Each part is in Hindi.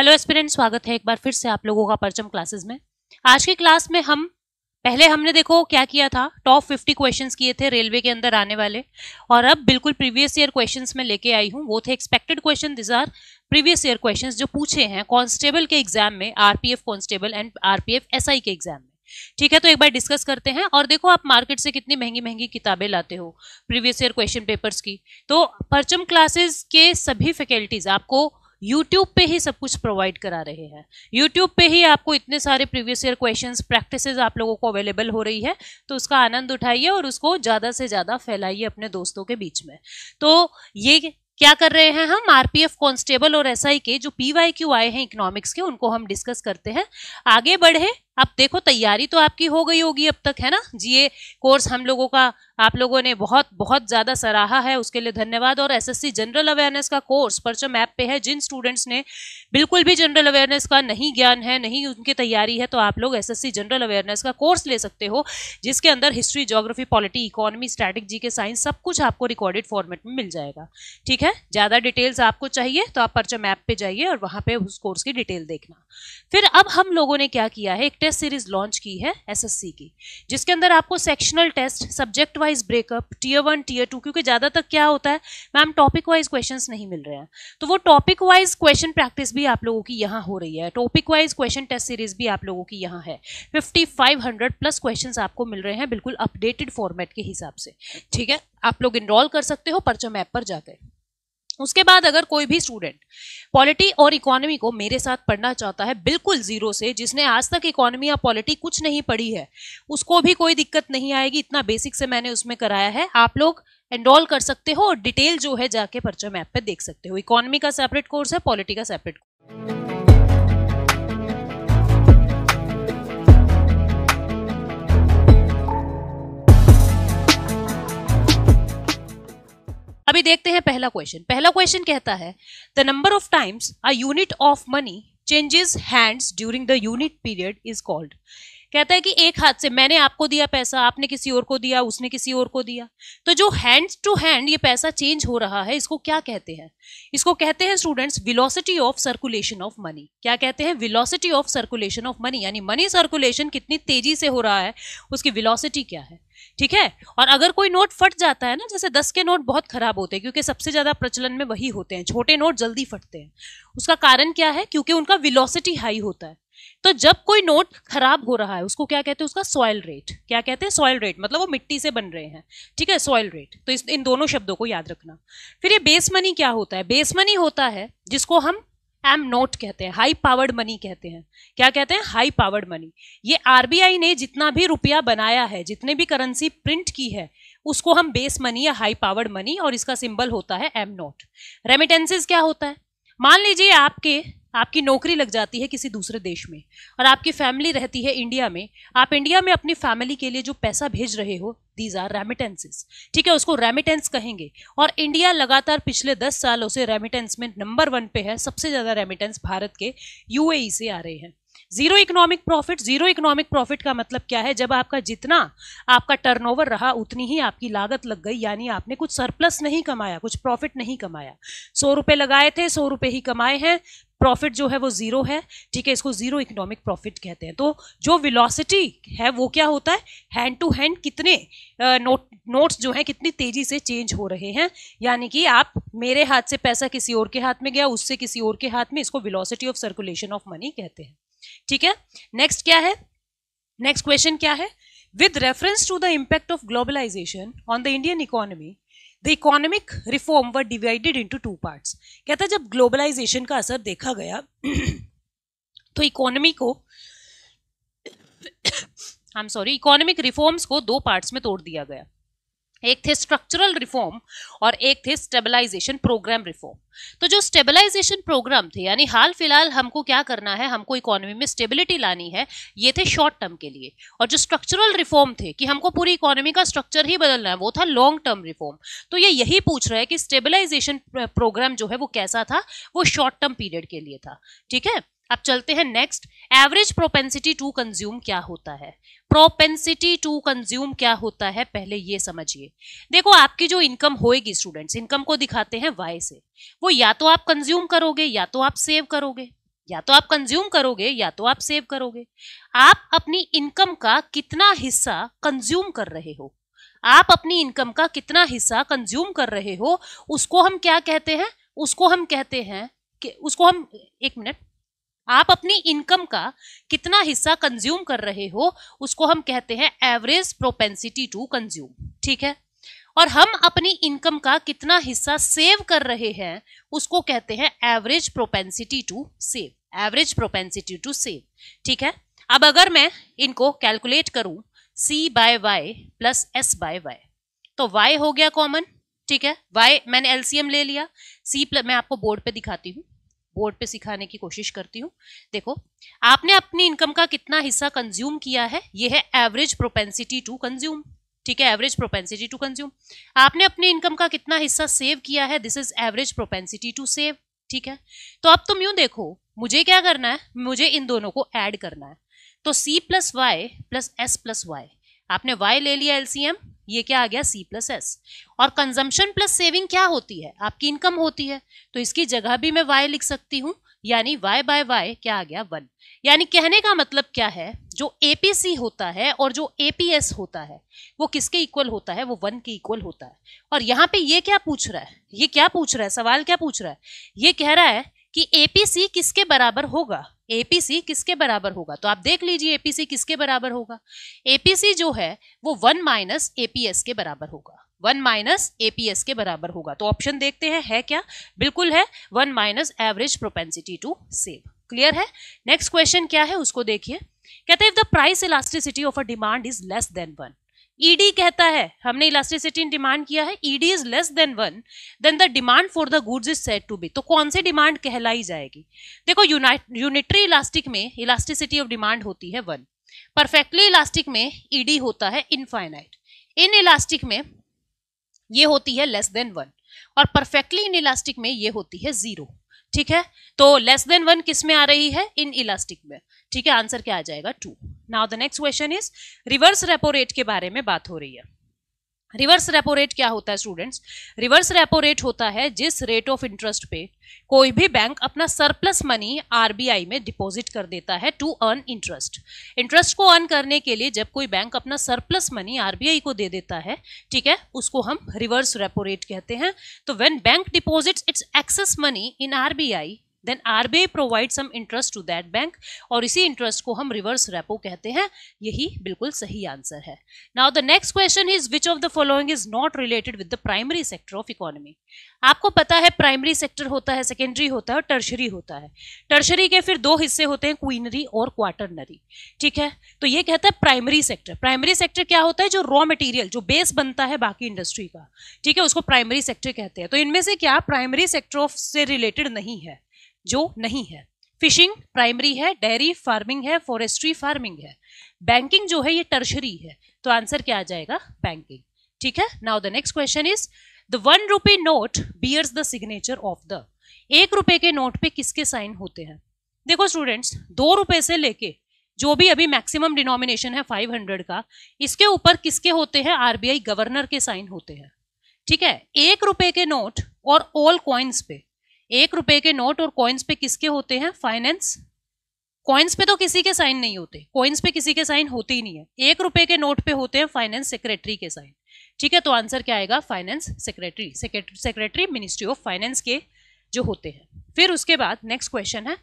हेलो स्टूडेंट स्वागत है एक बार फिर से आप लोगों का परचम क्लासेस में आज की क्लास में हम पहले हमने देखो क्या किया था टॉप फिफ्टी क्वेश्चंस किए थे रेलवे के अंदर आने वाले और अब बिल्कुल प्रीवियस ईयर क्वेश्चंस में लेके आई हूँ वो थे expected question these are previous year question जो पूछे हैं कॉन्स्टेबल के एग्जाम में R constable and R P के एग्जाम में ठीक है तो एक बार डिस्कस करते हैं और देखो आप मार्केट से कितनी महंगी महंगी किताबें लाते हो प्रीवियस ईयर क्वेश्चन पेपर्स की तो परचम क्लासेस के सभी फैकल्टीज आपको यूट्यूब पे ही सब कुछ प्रोवाइड करा रहे हैं यूट्यूब पे ही आपको इतने सारे प्रीवियस ईयर क्वेश्चन प्रैक्टिस आप लोगों को अवेलेबल हो रही है तो उसका आनंद उठाइए और उसको ज़्यादा से ज़्यादा फैलाइए अपने दोस्तों के बीच में तो ये क्या कर रहे हैं हम आरपीएफ कांस्टेबल और एसआई के जो पीवाईक्यू आए हैं इकोनॉमिक्स के उनको हम डिस्कस करते हैं आगे बढ़े अब देखो तैयारी तो आपकी हो गई होगी अब तक है ना जी ये कोर्स हम लोगों का आप लोगों ने बहुत बहुत ज़्यादा सराहा है उसके लिए धन्यवाद और एसएससी जनरल अवेयरनेस का कोर्स परचम ऐप पे है जिन स्टूडेंट्स ने बिल्कुल भी जनरल अवेयरनेस का नहीं ज्ञान है नहीं उनकी तैयारी है तो आप लोग एसएससी जनरल अवेयरनेस का कोर्स ले सकते हो जिसके अंदर history geography polity economy static G K science सब कुछ आपको रिकॉर्डेड फॉर्मेट में मिल जाएगा ठीक है ज़्यादा डिटेल्स आपको चाहिए तो आप परचम ऐप पर जाइए और वहाँ पर उस कोर्स की डिटेल देखना फिर अब हम लोगों ने क्या किया है एक टेस्ट टेस्ट सीरीज लॉन्च की है एसएससी की जिसके अंदर आपको sectional test subject wise breakup tier one tier two क्योंकि ज़्यादातर क्या होता है मैम टॉपिक वाइज क्वेश्चंस नहीं मिल रहे हैं तो वो टॉपिक वाइज क्वेश्चन प्रैक्टिस भी आप लोगों की यहाँ हो रही है topic wise question test series भी आप लोगों की यहाँ है फिफ्टी प्लस क्वेश्चन आपको मिल रहे हैं बिल्कुल अपडेटेड फॉर्मेट के हिसाब से ठीक है आप लोग इनरोल कर सकते हो परचम ऐप पर जाकर उसके बाद अगर कोई भी स्टूडेंट पॉलिटी और इकोनॉमी को मेरे साथ पढ़ना चाहता है बिल्कुल जीरो से जिसने आज तक इकोनॉमी या पॉलिटी कुछ नहीं पढ़ी है उसको भी कोई दिक्कत नहीं आएगी इतना बेसिक से मैंने उसमें कराया है आप लोग एनरोल कर सकते हो और डिटेल जो है जाके परचम ऐप पे देख सकते हो इकोनॉमी का सेपरेट कोर्स है पॉलिटी का सेपरेट अभी देखते हैं पहला क्वेश्चन पहला क्वेश्चन कहता है the number of times a unit of money changes hands during the unit period is called कहता है कि एक हाथ से मैंने आपको दिया पैसा आपने किसी और को दिया उसने किसी और को दिया तो जो हैंड टू हैंड ये पैसा चेंज हो रहा है इसको क्या कहते हैं इसको कहते हैं students velocity of circulation of money क्या कहते हैं velocity of circulation of money यानी मनी सर्कुलेशन कितनी तेजी से हो रहा है उसकी विलोसिटी क्या है ठीक है और अगर कोई नोट फट जाता है ना जैसे दस के नोट बहुत खराब होते हैं क्योंकि सबसे ज़्यादा प्रचलन में वही होते हैं छोटे नोट जल्दी फटते हैं उसका कारण क्या है क्योंकि उनका विलोसिटी हाई होता है तो जब कोई नोट खराब हो रहा है उसको क्या कहते हैं उसका सॉयल रेट क्या कहते हैं सॉयल रेट मतलब वो मिट्टी से बन रहे हैं ठीक है सॉयल रेट तो इस इन दोनों शब्दों को याद रखना फिर ये बेस मनी क्या होता है बेस मनी होता है जिसको हम एम नोट कहते हैं हाई पावर्ड मनी कहते हैं क्या कहते हैं हाई पावर्ड मनी ये आरबीआई ने जितना भी रुपया बनाया है जितने भी करेंसी प्रिंट की है उसको हम बेस मनी या हाई पावर्ड मनी और इसका सिंबल होता है एम नोट रेमिटेंसेस क्या होता है मान लीजिए आपके आपकी नौकरी लग जाती है किसी दूसरे देश में और आपकी फैमिली रहती है इंडिया में आप इंडिया में अपनी फैमिली के लिए जो पैसा भेज रहे हो दीज आर रेमिटेंसेस ठीक है उसको रेमिटेंस कहेंगे और इंडिया लगातार पिछले दस सालों से रेमिटेंस में नंबर वन पे है सबसे ज़्यादा रेमिटेंस भारत के यू e से आ रहे हैं zero economic profit zero economic profit का मतलब क्या है जब आपका जितना आपका टर्नओवर रहा उतनी ही आपकी लागत लग गई यानी आपने कुछ सरप्लस नहीं कमाया कुछ प्रॉफिट नहीं कमाया सौ रुपये लगाए थे सौ रुपये ही कमाए हैं प्रॉफिट जो है वो ज़ीरो है ठीक है इसको ज़ीरो इकोनॉमिक प्रॉफिट कहते हैं तो जो विलोसिटी है वो क्या होता है हैंड टू हैंड कितने नोट नोट्स जो हैं कितनी तेज़ी से चेंज हो रहे हैं यानी कि आप मेरे हाथ से पैसा किसी और के हाथ में गया उससे किसी और के हाथ में इसको velocity of circulation of money कहते हैं ठीक है नेक्स्ट क्या है नेक्स्ट क्वेश्चन क्या है with reference to the impact of globalisation on the Indian economy the economic reform were divided into two part कहता जब ग्लोबलाइजेशन का असर देखा गया तो इकोनॉमी को I am sorry economic reforms को दो पार्ट्स में तोड़ दिया गया एक थे स्ट्रक्चरल रिफॉर्म और एक थे स्टेबलाइजेशन प्रोग्राम रिफॉर्म तो जो स्टेबलाइजेशन प्रोग्राम थे यानी हाल फिलहाल हमको क्या करना है हमको इकोनॉमी में स्टेबिलिटी लानी है ये थे शॉर्ट टर्म के लिए और जो स्ट्रक्चरल रिफॉर्म थे कि हमको पूरी इकोनॉमी का स्ट्रक्चर ही बदलना है वो था लॉन्ग टर्म रिफॉर्म तो ये यही पूछ रहा है कि स्टेबलाइजेशन प्रोग्राम जो है वो कैसा था वो शॉर्ट टर्म पीरियड के लिए था ठीक है अब चलते हैं next average propensity to consume क्या होता है प्रोपेंसिटी टू कंज्यूम क्या होता है पहले ये समझिए देखो आपकी जो इनकम होएगी स्टूडेंट्स इनकम को दिखाते हैं वाई से वो या तो आप कंज्यूम करोगे या तो आप सेव करोगे या तो आप कंज्यूम करोगे या तो आप सेव करोगे आप अपनी इनकम का कितना हिस्सा कंज्यूम कर रहे हो आप अपनी इनकम का कितना हिस्सा कंज्यूम कर रहे हो उसको हम क्या कहते हैं उसको हम कहते हैं कि उसको हम एक मिनट आप अपनी इनकम का कितना हिस्सा कंज्यूम कर रहे हो उसको हम कहते हैं एवरेज प्रोपेंसिटी टू कंज्यूम ठीक है और हम अपनी इनकम का कितना हिस्सा सेव कर रहे हैं उसको कहते हैं average propensity to save average propensity to save ठीक है अब अगर मैं इनको कैलकुलेट करूं C by Y plus S by Y तो वाई हो गया कॉमन ठीक है वाई मैंने एलसीएम ले लिया सी प्लस मैं आपको बोर्ड पे दिखाती हूँ बोर्ड पे सिखाने की कोशिश करती हूँ देखो आपने अपनी इनकम का कितना हिस्सा कंज्यूम किया है ये है एवरेज प्रोपेंसिटी टू कंज्यूम ठीक है एवरेज प्रोपेंसिटी टू कंज्यूम आपने अपने इनकम का कितना हिस्सा सेव किया है this is average propensity to save ठीक है तो अब तुम यूं देखो मुझे क्या करना है मुझे इन दोनों को ऐड करना है तो C plus Y plus S plus Y आपने वाई ले लिया एलसीएम ये क्या आ गया सी प्लस एस और कंजम्पशन प्लस सेविंग क्या होती है आपकी इनकम होती है तो इसकी जगह भी मैं वाई लिख सकती हूँ यानी वाई बाय वाई क्या आ गया वन यानी कहने का मतलब क्या है जो एपीसी होता है और जो एपीएस होता है वो किसके इक्वल होता है वो वन के इक्वल होता है और यहाँ पे ये क्या पूछ रहा है ये क्या पूछ रहा है सवाल क्या पूछ रहा है ये कह रहा है कि एपीसी किसके बराबर होगा एपीसी किसके बराबर होगा तो आप देख लीजिए एपीसी किसके बराबर होगा एपीसी जो है वो वन माइनस एपीएस के बराबर होगा वन माइनस एपीएस के बराबर होगा तो ऑप्शन देखते हैं है क्या बिल्कुल है one minus average propensity to save clear है नेक्स्ट क्वेश्चन क्या है उसको देखिए कहते हैं if the price elasticity of a demand is less than one ED e कहता है हमने इलास्टिसिटी इन डिमांड किया है ED is less than one then the demand for the goods is set to be तो कौन सी डिमांड कहलाई जाएगी देखो यूनिटरी इलास्टिक में इलास्टिसिटी ऑफ डिमांड होती है वन परफेक्टली इलास्टिक में ईडी e होता है इनफाइनाइट इन इलास्टिक में ये होती है लेस देन वन और परफेक्टली इन इलास्टिक में ये होती है जीरो ठीक है तो लेस देन वन किस में आ रही है इन इलास्टिक में ठीक है आंसर क्या आ जाएगा two now the next question is reverse repo rate के बारे में बात हो रही है रिवर्स रेपो रेट क्या होता है स्टूडेंट्स रिवर्स रेपो रेट होता है जिस रेट ऑफ इंटरेस्ट पे कोई भी बैंक अपना सरप्लस मनी आरबीआई में डिपॉजिट कर देता है टू अर्न इंटरेस्ट इंटरेस्ट को अर्न करने के लिए जब कोई बैंक अपना सरप्लस मनी आरबीआई को दे देता है ठीक है उसको हम रिवर्स रेपो रेट कहते हैं तो when bank deposit its excess money in R then R B I provide some interest to that bank और इसी इंटरेस्ट को हम रिवर्स रेपो कहते हैं यही बिल्कुल सही आंसर है now the next question is which of the following is not related with the primary sector of economy आपको पता है प्राइमरी सेक्टर होता है सेकेंडरी होता है और टर्शरी होता है टर्शरी के फिर दो हिस्से होते हैं क्वीनरी और क्वार्टरनरी ठीक है तो ये कहता है प्राइमरी सेक्टर प्राइमरी सेक्टर क्या होता है जो रॉ मटेरियल जो बेस बनता है बाकी इंडस्ट्री का ठीक है उसको प्राइमरी सेक्टर कहते हैं तो इनमें से क्या प्राइमरी सेक्टर ऑफ से रिलेटेड नहीं है जो नहीं है फिशिंग प्राइमरी है डेयरी फार्मिंग है फॉरेस्ट्री फार्मिंग है बैंकिंग जो है ये टर्शरी है तो आंसर क्या आ जाएगा बैंकिंग ठीक है now the next question is the one rupee note bears the signature of the एक रुपए के नोट पे किसके साइन होते हैं देखो स्टूडेंट्स दो रुपए से लेके जो भी अभी मैक्सिमम डिनोमिनेशन है 500 का इसके ऊपर किसके होते हैं आरबीआई गवर्नर के साइन होते हैं ठीक है एक रुपए के नोट और ऑल कॉइन्स पे एक रुपए के नोट और कॉइन्स पे किसके होते हैं फाइनेंस कॉइन्स पे तो किसी के साइन नहीं होते कॉइन्स पे किसी के साइन होते ही नहीं है एक रुपए के नोट पे होते हैं फाइनेंस सेक्रेटरी के साइन ठीक है तो आंसर क्या आएगा finance secretary secretary ministry of finance के जो होते हैं फिर उसके बाद नेक्स्ट क्वेश्चन है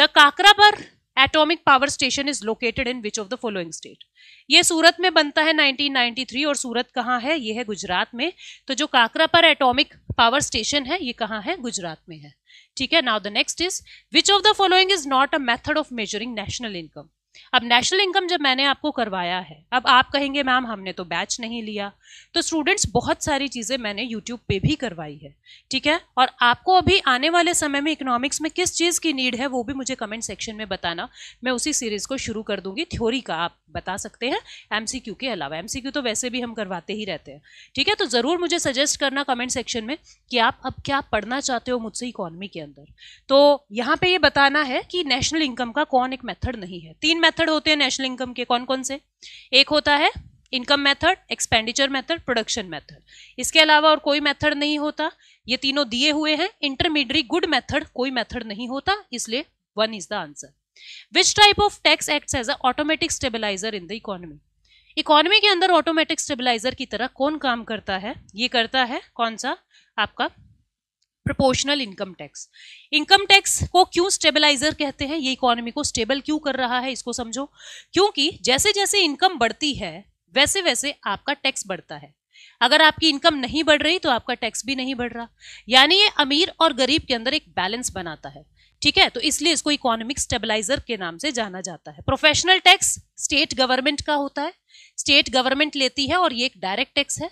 the Kakrapar atomic power station is located in which of the following state ये सूरत में बनता है 1993 और सूरत कहाँ है ये है गुजरात में तो जो काकरा पर एटॉमिक पावर स्टेशन है ये कहाँ है गुजरात में है ठीक है now the next is which of the following is not a method of measuring national income अब नेशनल इनकम जब मैंने आपको करवाया है अब आप कहेंगे मैम हमने तो बैच नहीं लिया तो स्टूडेंट्स बहुत सारी चीज़ें मैंने यूट्यूब पे भी करवाई है ठीक है और आपको अभी आने वाले समय में इकोनॉमिक्स में किस चीज़ की नीड है वो भी मुझे कमेंट सेक्शन में बताना मैं उसी सीरीज़ को शुरू कर दूंगी थ्योरी का आप बता सकते हैं एम के अलावा एम तो वैसे भी हम करवाते ही रहते हैं ठीक है तो ज़रूर मुझे सजेस्ट करना कमेंट सेक्शन में कि आप अब क्या पढ़ना चाहते हो मुझसे इकोनॉमी के अंदर तो यहाँ पर ये बताना है कि नेशनल इनकम का कौन एक मेथड नहीं है तीन मेथड होते हैं नेशनल इनकम के कौन कौन से एक होता है income method expenditure method production method इसके अलावा और कोई मेथड नहीं होता ये तीनों दिए हुए हैं इंटरमीडियरी गुड मेथड कोई मेथड नहीं होता इसलिए one is the answer which type of tax act as a automatic stabiliser in the economy economy के अंदर ऑटोमेटिक स्टेबिलाईजर की तरह कौन काम करता है ये करता है कौन सा आपका proportional income tax income tax को क्यों स्टेबलाइजर कहते हैं ये इकोनॉमी को स्टेबल क्यों कर रहा है इसको समझो क्योंकि जैसे जैसे इनकम बढ़ती है वैसे वैसे आपका टैक्स बढ़ता है अगर आपकी इनकम नहीं बढ़ रही तो आपका टैक्स भी नहीं बढ़ रहा यानी ये अमीर और गरीब के अंदर एक बैलेंस बनाता है ठीक है तो इसलिए इसको इकोनॉमिक स्टेबलाइजर के नाम से जाना जाता है प्रोफेशनल टैक्स स्टेट गवर्नमेंट का होता है स्टेट गवर्नमेंट लेती है और ये एक डायरेक्ट टैक्स है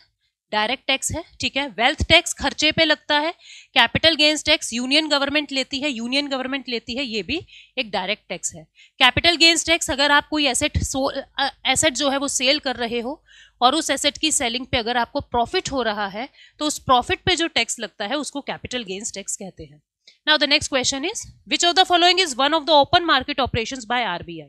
डायरेक्ट टैक्स है ठीक है वेल्थ टैक्स खर्चे पे लगता है capital gains tax union government लेती है यूनियन गवर्नमेंट लेती है ये भी एक डायरेक्ट टैक्स है कैपिटल गेंस टैक्स अगर आप कोई एसेट एसेट जो है वो सेल कर रहे हो और उस एसेट की सेलिंग पे अगर आपको प्रॉफिट हो रहा है तो उस प्रॉफिट पे जो टैक्स लगता है उसको कैपिटल गेंस टैक्स कहते हैं Now the next question is, which of the following is one of the open market operations by RBI?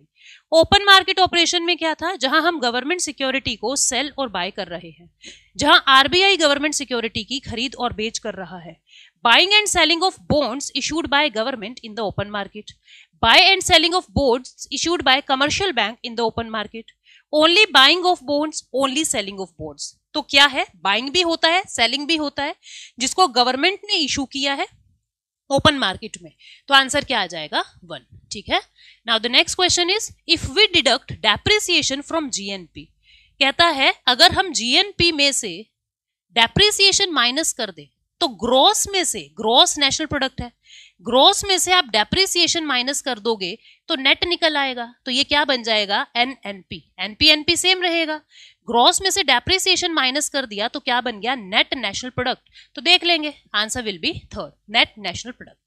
Open market operation में क्या था जहां हम गवर्नमेंट सिक्योरिटी को सेल और बाय कर रहे हैं जहां आरबीआई गवर्नमेंट सिक्योरिटी की खरीद और बेच कर रहा है buying and selling of bonds issued by government in the open market buy and selling of bonds issued by commercial bank in the open market only buying of bonds only selling of bonds तो क्या है बाइंग भी होता है सेलिंग भी होता है जिसको गवर्नमेंट ने इशू किया है ओपन मार्केट में तो आंसर क्या आ जाएगा वन ठीक है now the next question is if we deduct depreciation from GNP कहता है अगर हम जीएनपी में से डेप्रिसिएशन माइनस कर दे तो ग्रोस में से ग्रोस नेशनल प्रोडक्ट है ग्रोस में से आप डेप्रिसिएशन माइनस कर दोगे तो नेट निकल आएगा तो ये क्या बन जाएगा एन एन पी सेम रहेगा ग्रॉस में से डेप्रिसिएशन माइनस कर दिया तो क्या बन गया नेट नेशनल प्रोडक्ट तो देख लेंगे answer will be third net national product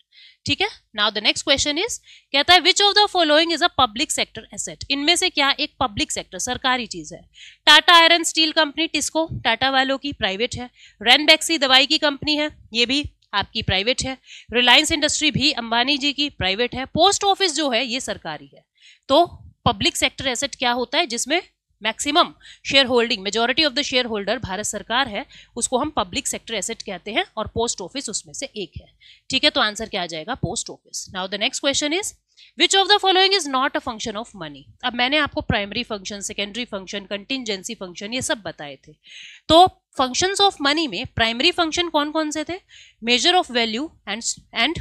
ठीक है now the next question is कहता है which of the following is a public sector asset इनमें से क्या एक पब्लिक सेक्टर सरकारी चीज है Tata iron steel company TISCO Tata वालों की प्राइवेट है रेनबैक्सी दवाई की कंपनी है ये भी आपकी प्राइवेट है रिलायंस इंडस्ट्री भी अंबानी जी की प्राइवेट है पोस्ट ऑफिस जो है ये सरकारी है तो पब्लिक सेक्टर एसेट क्या होता है जिसमें maximum share holding majority of the share holder Bharat सरकार है उसको हम पब्लिक सेक्टर एसेट कहते हैं और पोस्ट ऑफिस उसमें से एक है ठीक है तो आंसर क्या आ जाएगा post office now the next question is which of the following is not a function of money अब मैंने आपको primary function secondary function contingency function ये सब बताए थे तो फंक्शंस ऑफ मनी में प्राइमरी फंक्शन कौन कौन से थे measure of value and and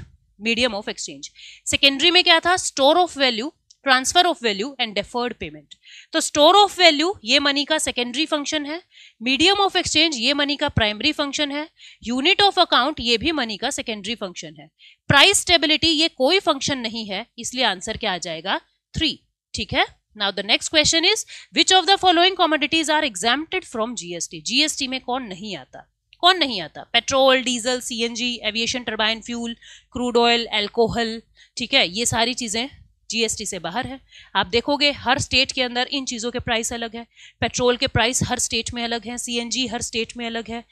medium of exchange secondary में क्या था store of value transfer of value and deferred payment तो स्टोर ऑफ वैल्यू ये मनी का सेकेंडरी फंक्शन है मीडियम ऑफ एक्सचेंज ये मनी का प्राइमरी फंक्शन है यूनिट ऑफ अकाउंट ये भी मनी का सेकेंडरी फंक्शन है प्राइस स्टेबिलिटी ये कोई फंक्शन नहीं है इसलिए आंसर क्या आ जाएगा थ्री ठीक है now the next question is which of the following commodities are exempted from GST GST में कौन नहीं आता कौन नहीं आता petrol diesel CNG aviation turbine fuel crude oil alcohol ठीक है ये सारी चीज़ें जीएसटी से बाहर है आप देखोगे हर स्टेट के अंदर इन चीज़ों के प्राइस अलग है पेट्रोल के प्राइस हर स्टेट में अलग है सीएनजी हर स्टेट में अलग है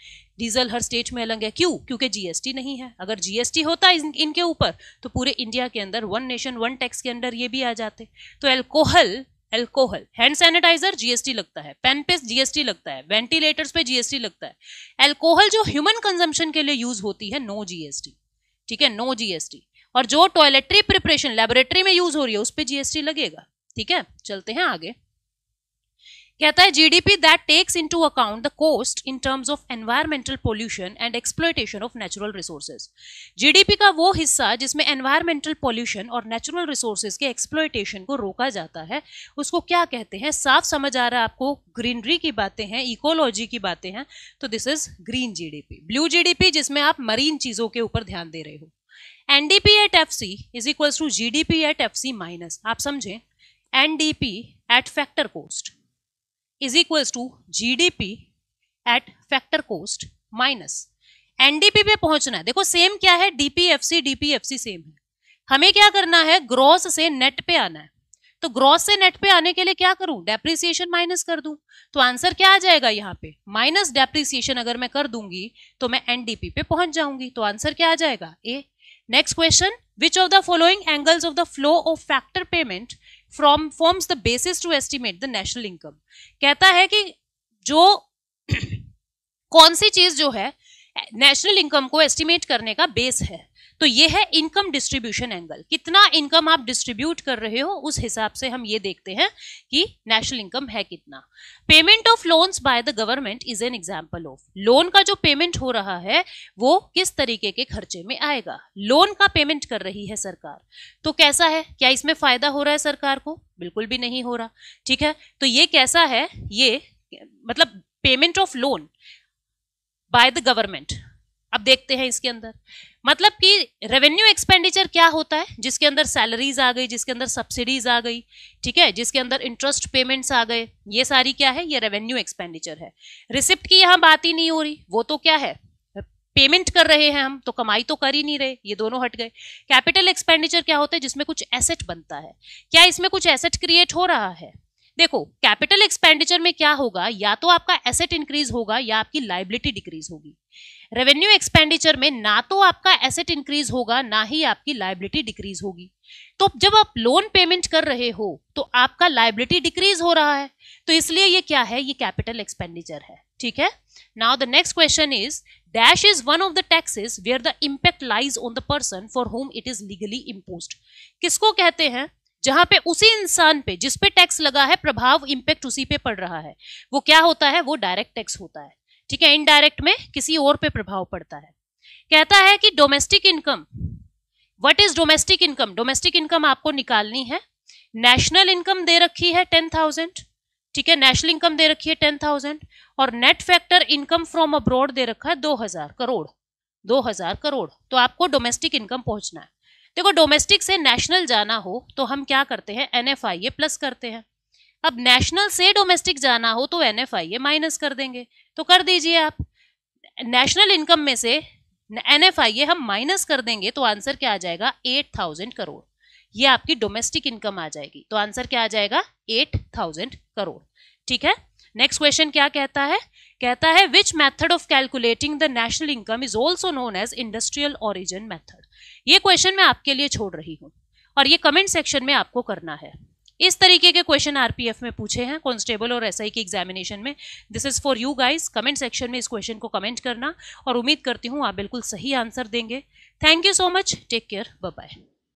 डीजल हर स्टेट में अलग है क्यों क्योंकि जीएसटी नहीं है अगर जीएसटी होता है इन, इनके ऊपर तो पूरे इंडिया के अंदर वन नेशन वन टैक्स के अंदर ये भी आ जाते तो alcohol alcohol hand sanitiser GST लगता है पेन पे जीएसटी लगता है वेंटिलेटर्स पे जीएसटी लगता है एल्कोहल जो ह्यूमन कंजम्पशन के लिए यूज होती है नो जीएसटी ठीक है नो जीएसटी और जो टॉयलेटरी प्रिपरेशन लेबोरेटरी में यूज हो रही है उस पर जीएसटी लगेगा ठीक है चलते हैं आगे कहता है GDP that takes into account the cost in terms of environmental pollution and exploitation of natural resources GDP का वो हिस्सा जिसमें एनवायरमेंटल पोल्यूशन और नेचुरल रिसोर्सेज के एक्सप्लोइटेशन को रोका जाता है उसको क्या कहते हैं साफ समझ आ रहा है आपको ग्रीनरी की बातें हैं इकोलॉजी की बातें हैं तो this is green G blue G जिसमें आप मरीन चीज़ों के ऊपर ध्यान दे रहे हो NDP at F C is equals to G D P at F C minus आप समझें NDP at factor cost is equals to G D P at factor cost minus NDP पे पहुंचना है देखो सेम क्या है डीपीएफसी डीपीएफसी सेम है हमें क्या करना है ग्रॉस से नेट पे आना है तो ग्रॉस से नेट पे आने के लिए क्या करूं डेप्रिसिएशन माइनस कर दूं तो आंसर क्या आ जाएगा यहाँ पे माइनस डेप्रिसिएशन अगर मैं कर दूंगी तो मैं एनडीपी पे पहुंच जाऊंगी तो आंसर क्या आ जाएगा a next question which of the following angles of the flow of factor payment from firms the basis to estimate the national income कहता है कि जो कौन सी चीज जो है नेशनल इनकम को एस्टिमेट करने का बेस है तो ये है इनकम डिस्ट्रीब्यूशन एंगल कितना इनकम आप डिस्ट्रीब्यूट कर रहे हो उस हिसाब से हम ये देखते हैं कि नेशनल इनकम है कितना payment of loans by the government is an example of loan का जो पेमेंट हो रहा है वो किस तरीके के खर्चे में आएगा लोन का पेमेंट कर रही है सरकार तो कैसा है क्या इसमें फायदा हो रहा है सरकार को बिल्कुल भी नहीं हो रहा ठीक है तो ये कैसा है ये मतलब payment of loan by the government अब देखते हैं इसके अंदर मतलब कि रेवेन्यू एक्सपेंडिचर क्या होता है जिसके अंदर सैलरीज आ गई जिसके अंदर सब्सिडीज आ गई ठीक है जिसके अंदर इंटरेस्ट पेमेंट्स आ गए ये सारी क्या है ये रेवेन्यू एक्सपेंडिचर है रिसिप्ट की यहाँ बात ही नहीं हो रही वो तो क्या है पेमेंट कर रहे हैं हम तो कमाई तो कर ही नहीं रहे ये दोनों हट गए कैपिटल एक्सपेंडिचर क्या होता है जिसमें कुछ एसेट बनता है क्या इसमें कुछ एसेट क्रिएट हो रहा है देखो कैपिटल एक्सपेंडिचर में क्या होगा या तो आपका एसेट इंक्रीज होगा या आपकी लाइबिलिटी डिक्रीज होगी रेवेन्यू एक्सपेंडिचर में ना तो आपका एसेट इंक्रीज होगा ना ही आपकी लाइबिलिटी डिक्रीज होगी तो जब आप लोन पेमेंट कर रहे हो तो आपका लाइबिलिटी डिक्रीज हो रहा है तो इसलिए ये क्या है ये कैपिटल एक्सपेंडिचर है ठीक है now the next question is dash is one of the taxes where the impact lies on the person for whom it is legally impose किसको कहते हैं जहां पे उसी इंसान पे जिस पे टैक्स लगा है प्रभाव इम्पैक्ट उसी पे पड़ रहा है वो क्या होता है वो डायरेक्ट टैक्स होता है ठीक है इनडायरेक्ट में किसी और पे प्रभाव पड़ता है कहता है कि domestic income what is domestic income domestic income आपको निकालनी है नेशनल इनकम दे रखी है टेन थाउजेंड ठीक है नेशनल इनकम दे रखी है टेन थाउजेंड और net factor income from abroad दे रखा है दो हजार करोड़ दो हजार करोड़ तो आपको डोमेस्टिक इनकम पहुंचना है देखो डोमेस्टिक से नेशनल जाना हो तो हम क्या करते हैं एन प्लस करते हैं अब नेशनल से डोमेस्टिक जाना हो तो N F I A minus कर देंगे तो कर दीजिए आप नेशनल इनकम में से एन एफ आई ये हम माइनस कर देंगे तो आंसर क्या आ जाएगा एट थाउजेंड करोड़ ये आपकी डोमेस्टिक इनकम आ जाएगी तो आंसर क्या आ जाएगा एट थाउजेंड करोड़ ठीक है नेक्स्ट क्वेश्चन क्या कहता है कहता है which method of calculating the national income is also known as industrial origin method ये क्वेश्चन मैं आपके लिए छोड़ रही हूँ और ये कमेंट सेक्शन में आपको करना है इस तरीके के क्वेश्चन आरपीएफ में पूछे हैं कॉन्स्टेबल और एसआई की एग्जामिनेशन में this is for you guys comment section में इस क्वेश्चन को कमेंट करना और उम्मीद करती हूँ आप बिल्कुल सही आंसर देंगे thank you so much take care bye